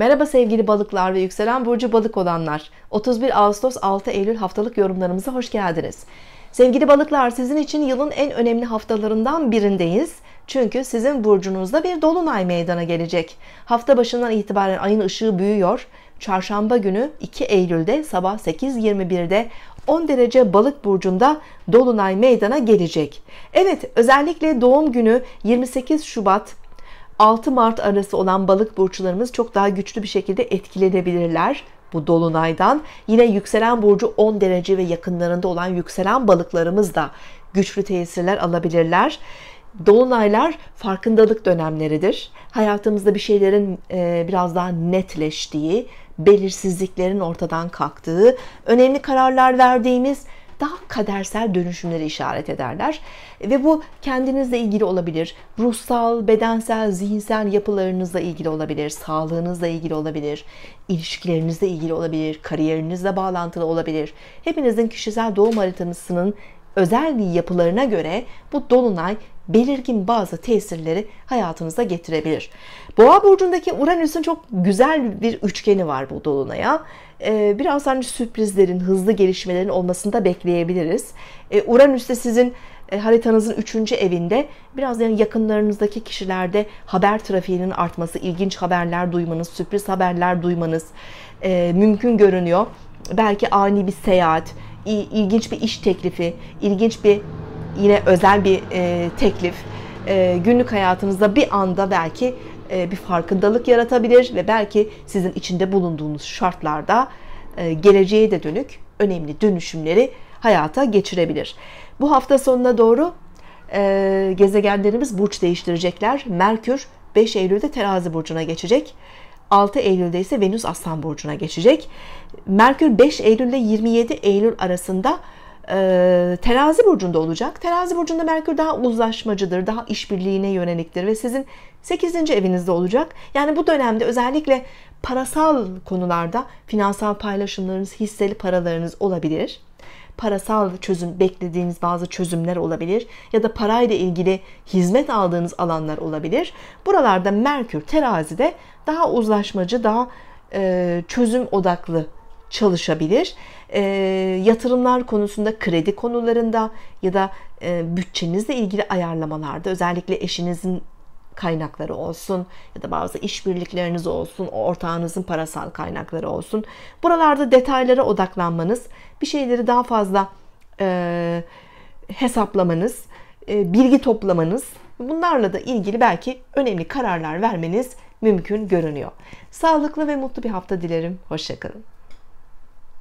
Merhaba sevgili balıklar ve yükselen burcu balık olanlar. 31 Ağustos 6 Eylül haftalık yorumlarımıza hoş geldiniz. Sevgili balıklar sizin için yılın en önemli haftalarından birindeyiz. Çünkü sizin burcunuzda bir dolunay meydana gelecek. Hafta başından itibaren ayın ışığı büyüyor. Çarşamba günü 2 Eylül'de sabah 8.21'de 10 derece balık burcunda dolunay meydana gelecek. Evet özellikle doğum günü 28 Şubat 6 Mart arası olan balık burçlarımız çok daha güçlü bir şekilde etkilenebilirler bu dolunaydan. Yine yükselen burcu 10 derece ve yakınlarında olan yükselen balıklarımız da güçlü tesirler alabilirler. Dolunaylar farkındalık dönemleridir. Hayatımızda bir şeylerin e, biraz daha netleştiği, belirsizliklerin ortadan kalktığı, önemli kararlar verdiğimiz, daha kadersel dönüşümleri işaret ederler. Ve bu kendinizle ilgili olabilir, ruhsal, bedensel, zihinsel yapılarınızla ilgili olabilir, sağlığınızla ilgili olabilir, ilişkilerinizle ilgili olabilir, kariyerinizle bağlantılı olabilir. Hepinizin kişisel doğum haritanızın özel yapılarına göre bu dolunay belirgin bazı tesirleri hayatınıza getirebilir. Boğa burcundaki Uranüs'ün çok güzel bir üçgeni var bu dolunaya. Ee, biraz hani sürprizlerin, hızlı gelişmelerin olmasını da bekleyebiliriz. Ee, Uranüs de sizin e, haritanızın 3. evinde biraz yani yakınlarınızdaki kişilerde haber trafiğinin artması, ilginç haberler duymanız, sürpriz haberler duymanız e, mümkün görünüyor. Belki ani bir seyahat, ilginç bir iş teklifi, ilginç bir yine özel bir e, teklif e, günlük hayatınızda bir anda belki e, bir farkındalık yaratabilir ve belki sizin içinde bulunduğunuz şartlarda e, geleceğe de dönük önemli dönüşümleri hayata geçirebilir. Bu hafta sonuna doğru e, gezegenlerimiz burç değiştirecekler. Merkür 5 Eylül'de terazi burcuna geçecek. 6 Eylül'de ise Venüs Aslan Burcu'na geçecek. Merkür 5 Eylül ile 27 Eylül arasında ee, terazi burcunda olacak. Terazi burcunda Merkür daha uzlaşmacıdır, daha işbirliğine yöneliktir ve sizin 8. evinizde olacak. Yani bu dönemde özellikle parasal konularda finansal paylaşımlarınız, hisseli paralarınız olabilir. Parasal çözüm, beklediğiniz bazı çözümler olabilir ya da parayla ilgili hizmet aldığınız alanlar olabilir. Buralarda Merkür terazide daha uzlaşmacı, daha e, çözüm odaklı çalışabilir. E, yatırımlar konusunda, kredi konularında ya da e, bütçenizle ilgili ayarlamalarda özellikle eşinizin kaynakları olsun ya da bazı işbirlikleriniz olsun, ortağınızın parasal kaynakları olsun. Buralarda detaylara odaklanmanız, bir şeyleri daha fazla e, hesaplamanız, e, bilgi toplamanız, bunlarla da ilgili belki önemli kararlar vermeniz mümkün görünüyor. Sağlıklı ve mutlu bir hafta dilerim. Hoşçakalın.